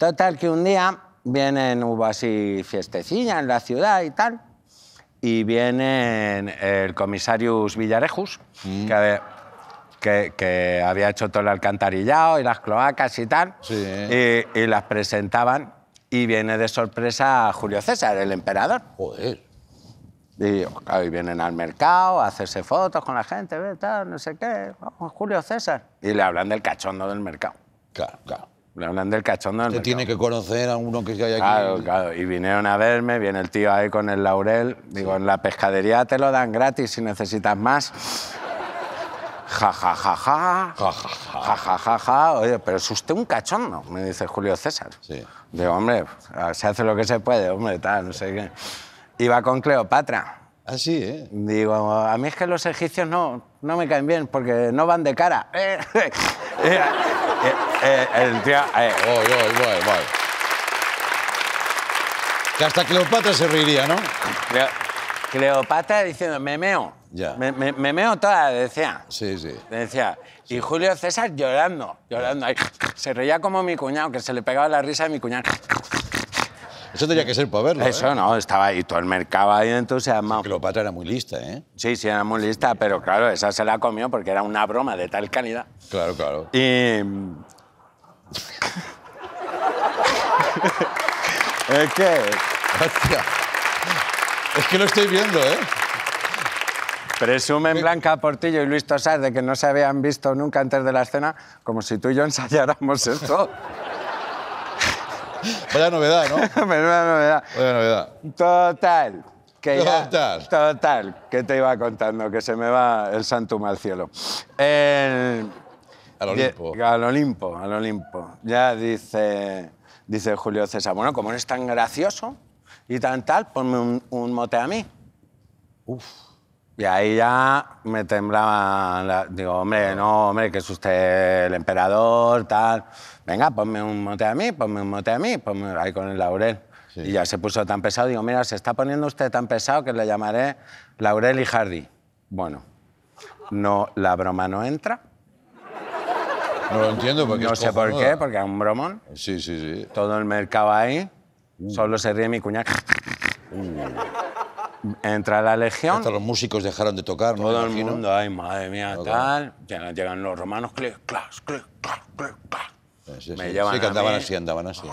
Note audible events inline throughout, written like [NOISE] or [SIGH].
Total, que un día vienen, hubo así fiestecilla en la ciudad y tal, y viene eh, el comisario Villarejus, mm. que, había hecho todo el alcantarillado y las cloacas y tal, y, las presentaban, y viene de sorpresa Julio César, el emperador. Joder. Y, vienen al mercado a hacerse fotos con la gente, tal, no sé qué, Vamos, oh, Julio César. Y le hablan del cachondo del mercado. Claro, claro. Le Hablan del cachondo. Te tiene que conocer a uno que haya aquí. Claro, claro. Y vinieron a verme, viene el tío ahí con el laurel. Digo, en la pescadería te lo dan gratis si necesitas más. Ja ja ja ja. ja, ja, ja. Ja, ja, ja, ja. Oye, pero es usted un cachondo, me dice Julio César. Sí. Digo, hombre, se hace lo que se puede, hombre, tal, no sé qué. Iba con Cleopatra. Ah, sí, ¿eh? Digo, a mí es que los egipcios no, no me caen bien porque no van de cara. [LAUGHS] eh, eh eh, eh, el tío... Eh, que hasta Cleopatra se reiría, ¿no? Cleopatra diciendo, me meo. Me, meo toda, decía. Sí, sí. Decía. Y Julio César llorando, llorando. Se reía como mi cuñado, que se le pegaba la risa a mi cuñado. Eso tenía que ser para verlo. Eso ¿eh? no, estaba ahí todo el mercado ahí entusiasmado. Cleopatra era muy lista, ¿eh? Sí, sí, era muy lista, pero claro, esa se la comió porque era una broma de tal calidad. Claro, claro. Y. [LAUGHS] es que. Es que lo estoy viendo, ¿eh? Presumen Blanca Portillo y Luis Tosar de que no se habían visto nunca antes de la escena, como si tú y yo ensayáramos esto. Vaya novedad, ¿no? [LAUGHS] Menuda novedad. Vaya novedad. Total. Que total. Total. ¿Qué te iba contando? Que se me va el santo al cielo. al Olimpo. al Olimpo, al Olimpo. Ya dice, dice Julio César, bueno, como eres tan gracioso y tan tal, ponme un, un mote a mí. Uf. Y ahí ya me temblaba, Digo, hombre, no, hombre, que es usted el emperador, tal. Venga, ponme un mote a mí, ponme un mote a mí, ponme ahí con el laurel. Y ya se puso tan pesado. Digo, mira, se está poniendo usted tan pesado que le llamaré Laurel y Hardy. Bueno, no, la broma no entra. No lo entiendo porque No sé por qué, porque es un bromón. Sí, sí, sí. Todo el mercado ahí. Uh. Solo se ríe mi cuñada. Uh entra la legión. Hasta los músicos dejaron de tocar, ¿no? Todo el mundo, ay, madre mía, tal. Llegan los romanos, clic, clas, clic, clas, clic, clas. me sí, llevan sí que andaban así, andaban así.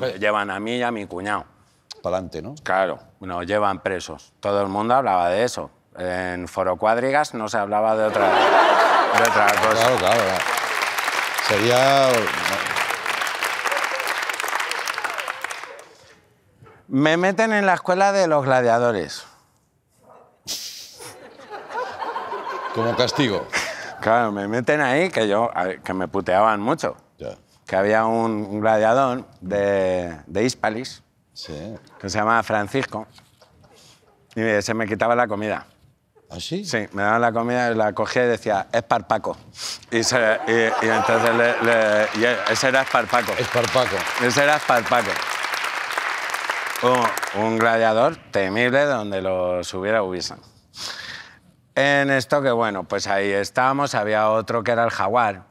Me llevan a mí y a mi cuñado. Para adelante, ¿no? Claro, nos llevan presos. Todo el mundo hablaba de eso. En Foro Cuadrigas no se hablaba de otra, de otra cosa. claro. claro. Sería Me meten en la escuela de los gladiadores. Como castigo. Claro, me meten ahí, que yo, que me puteaban mucho. Que había un, gladiador de, Hispalis, que se llamaba Francisco, y se me quitaba la comida. ¿Ah, sí? Sí, me daban la comida la cogía y decía, esparpaco. Y, y, entonces y ese era esparpaco. Esparpaco. Ese era esparpaco. Oh, un, gladiador temible donde los hubiera hubiesen. En esto que, bueno, pues ahí estábamos, había otro que era el jaguar.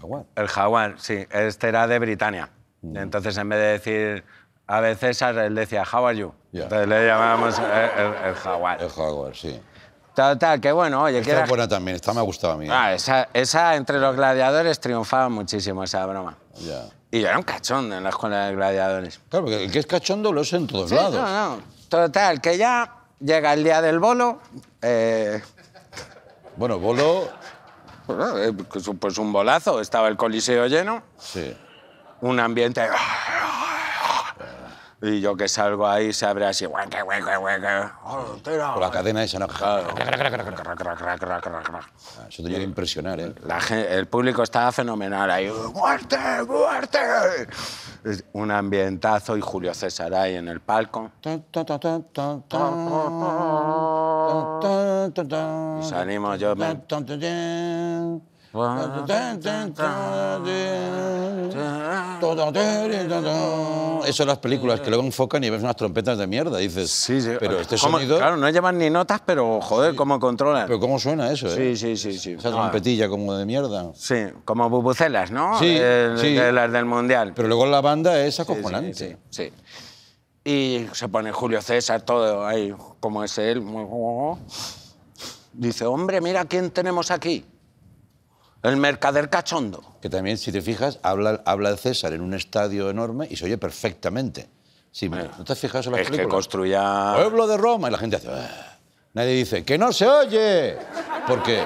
¿Jaguar? El jaguar, sí. Este era de Britania. Mm. Entonces, en vez de decir a veces él decía, how are you? Entonces le llamábamos el, jaguar. El jaguar, sí. Total, que bueno, oye... Esta era... buena también, esta me ha gustado a mí. Ah, esa, entre los gladiadores triunfaba muchísimo, esa broma. Ya. Y yo era un cachondo en la escuela de gladiadores. Claro, porque el que es cachondo lo es en todos lados. No, no. Total, que ya llega el día del bolo. Eh, bueno, bolo. Eh, pues, pues un bolazo, estaba el coliseo lleno. Sí. Un ambiente. Ah, y yo que salgo ahí se abre así. Hueque, hueque, hueque. Con la cadena esa, ¿no? Ah, eso tenía que impresionar, ¿eh? el público estaba fenomenal ahí. ¡Muerte, muerte! Un ambientazo y Julio César ahí en el palco. Y salimos yo... Eso las películas que luego enfocan y ves unas trompetas de mierda. Dices, sí, sí. pero este sonido. Claro, no llevan ni notas, pero joder, cómo controlan. Pero cómo suena eso, ¿eh? Sí, sí, sí. sí. Esa ah. trompetilla como de mierda. Sí, como bubucelas, ¿no? Sí, sí. De las del mundial. Pero luego la banda es acojonante. sí. sí y se pone Julio César, todo ahí, como es él. Dice, hombre, mira quién tenemos aquí. El mercader cachondo. Que también, si te fijas, habla, habla el César en un estadio enorme y se oye perfectamente. Sí, ¿No te has fijado en la es que construya... Pueblo de Roma. Y la gente hace... Ah". Nadie dice, ¡que no se oye! Porque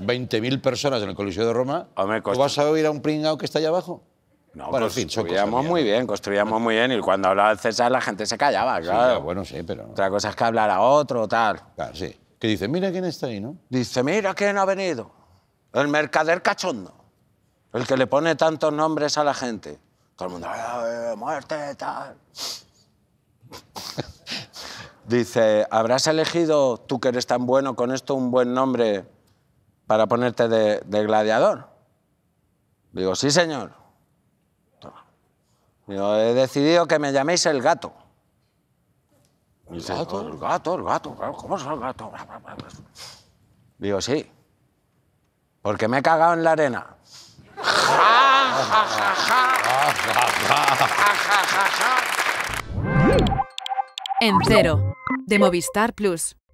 20.000 personas en el Coliseo de Roma, ¿tú vas a oír a un pringao que está allá abajo? No, bueno, construíamos muy bien, construíamos muy bien. Y cuando hablaba el César, la gente se callaba, claro. Ah, bueno, sí, pero... Otra cosa es que a otro, tal. Claro, sí. Que dice, mira quién está ahí, ¿no? Dice, mira quién ha venido. El mercader cachondo. El que le pone tantos nombres a la gente. Todo el mundo, muerte, tal. [LAUGHS] Dice, ¿habrás elegido, tú que eres tan bueno con esto, un buen nombre para ponerte de, gladiador? Digo, sí, señor. Digo, he decidido que me llaméis el gato. Oh, ¿El, gato? el gato, el gato, ¿cómo es el gato? Digo, sí. Porque me he cagado en la arena. En cero, de Movistar Plus.